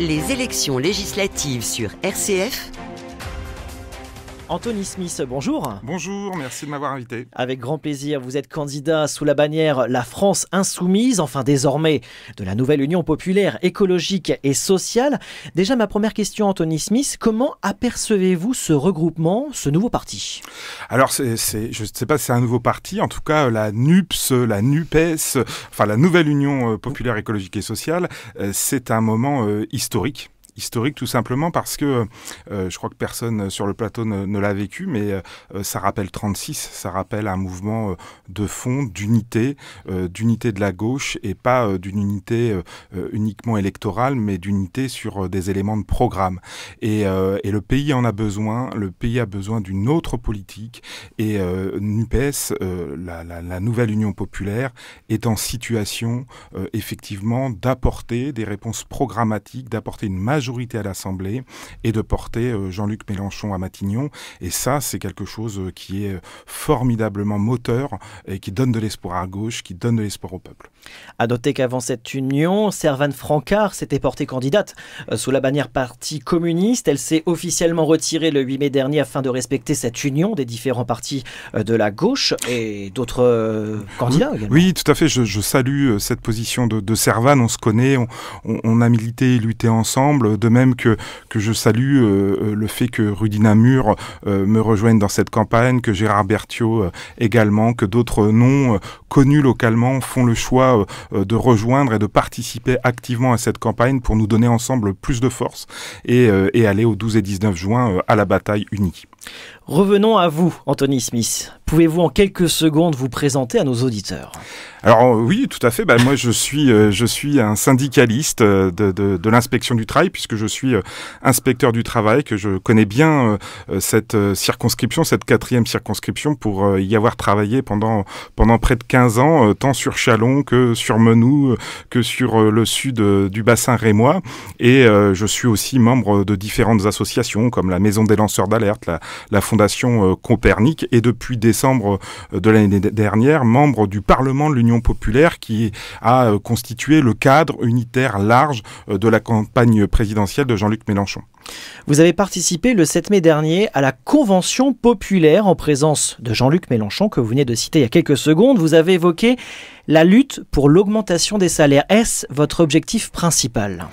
Les élections législatives sur RCF, Anthony Smith, bonjour. Bonjour, merci de m'avoir invité. Avec grand plaisir, vous êtes candidat sous la bannière La France insoumise, enfin désormais de la nouvelle Union populaire écologique et sociale. Déjà ma première question, Anthony Smith, comment apercevez-vous ce regroupement, ce nouveau parti Alors, je ne sais pas si c'est un nouveau parti, en tout cas la NUPS, la NUPES, enfin la nouvelle Union euh, populaire écologique et sociale, euh, c'est un moment euh, historique historique tout simplement parce que euh, je crois que personne sur le plateau ne, l'a vécu, mais euh, ça rappelle 36, ça rappelle un mouvement euh, de fond, d'unité, d'unité de la gauche et pas d'une unité uniquement électorale, mais d'unité sur des éléments de programme. Et, et, le pays en a besoin, le pays a besoin d'une autre politique et NUPES, la, la, nouvelle Union populaire, est en situation effectivement d'apporter des réponses programmatiques, d'apporter une majorité majorité à l'Assemblée et de porter euh, Jean-Luc Mélenchon à Matignon. Et ça, c'est quelque chose euh, qui est euh, formidablement moteur et qui donne de l'espoir à gauche, qui donne de l'espoir au peuple. À noter qu'avant cette union, Servane Francard s'était portée candidate sous la bannière Parti communiste. Elle s'est officiellement retirée le 8 mai dernier afin de respecter cette union des différents partis de la gauche et d'autres candidats oui, tout à fait. Je, salue cette position de, de Servane. On se connaît, on, on a milité et lutté ensemble de même que, je salue euh, euh, le fait que Rudy Namur euh, me rejoigne dans cette campagne, que Gérard Berthiaud également, que d'autres noms connus localement font le choix de rejoindre et de participer activement à cette campagne pour nous donner ensemble plus de force et, et aller au 12 et 19 juin à la bataille unie. Revenons à vous, Anthony Smith. Pouvez-vous en quelques secondes vous présenter à nos auditeurs Alors euh, oui, tout à fait. Bah, moi, je suis, euh, je suis un syndicaliste euh, de, l'inspection du travail, puisque je suis inspecteur du travail, que je connais bien cette circonscription, cette quatrième circonscription, pour y avoir travaillé pendant, pendant près de 15 ans, tant sur Chalon que sur Menou, que sur le sud du bassin rémois. Et je suis aussi membre de différentes associations, comme la Maison des lanceurs d'alerte, la, la Fondation Fondation euh, Copernic et depuis décembre euh, de l'année dernière, membre du Parlement de l'Union populaire qui a euh, constitué le cadre unitaire large de la campagne présidentielle de Jean-Luc Mélenchon. Vous avez participé le 7 mai dernier à la Convention populaire en présence de Jean-Luc Mélenchon que vous venez de citer il y a quelques secondes. Vous avez évoqué la lutte pour l'augmentation des salaires. Est-ce votre objectif principal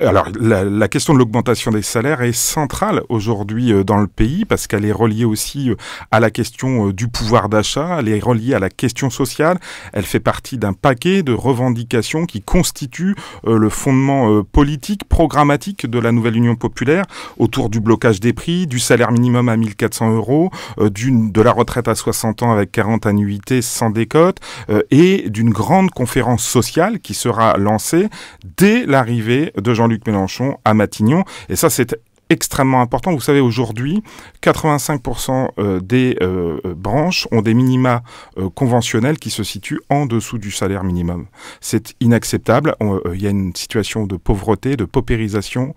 Alors, la, question de l'augmentation des salaires est centrale aujourd'hui euh, dans le pays parce qu'elle est reliée aussi euh, à la question euh, du pouvoir d'achat, elle est reliée à la question sociale, elle fait partie d'un paquet de revendications qui constituent le fondement politique, programmatique de la nouvelle Union populaire autour du blocage des prix, du salaire minimum à 1400 euros, de la retraite à 60 ans avec 40 annuités sans décote et d'une grande conférence sociale qui sera lancée dès l'arrivée de Jean-Luc Mélenchon à Matignon. Et ça, c'est extrêmement important. Vous savez, aujourd'hui, 85% euh, des euh, euh, branches ont des minima conventionnels qui se situent en dessous du salaire minimum. C'est inacceptable. il y a une situation de pauvreté, de paupérisation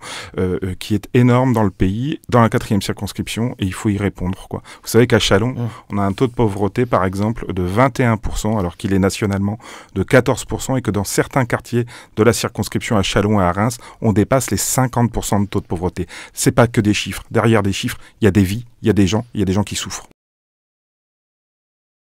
qui est énorme dans le pays, dans la quatrième circonscription, et il faut y répondre. Quoi. Vous savez qu'à Chalon, mmh. on a un taux de pauvreté, par exemple, de 21%, alors qu'il est nationalement de 14%, et que dans certains quartiers de la circonscription à Chalon et à Reims, on dépasse les 50% de taux de pauvreté c'est pas que des chiffres. Derrière des chiffres, il y a des vies, il y a des gens, il y a des gens qui souffrent.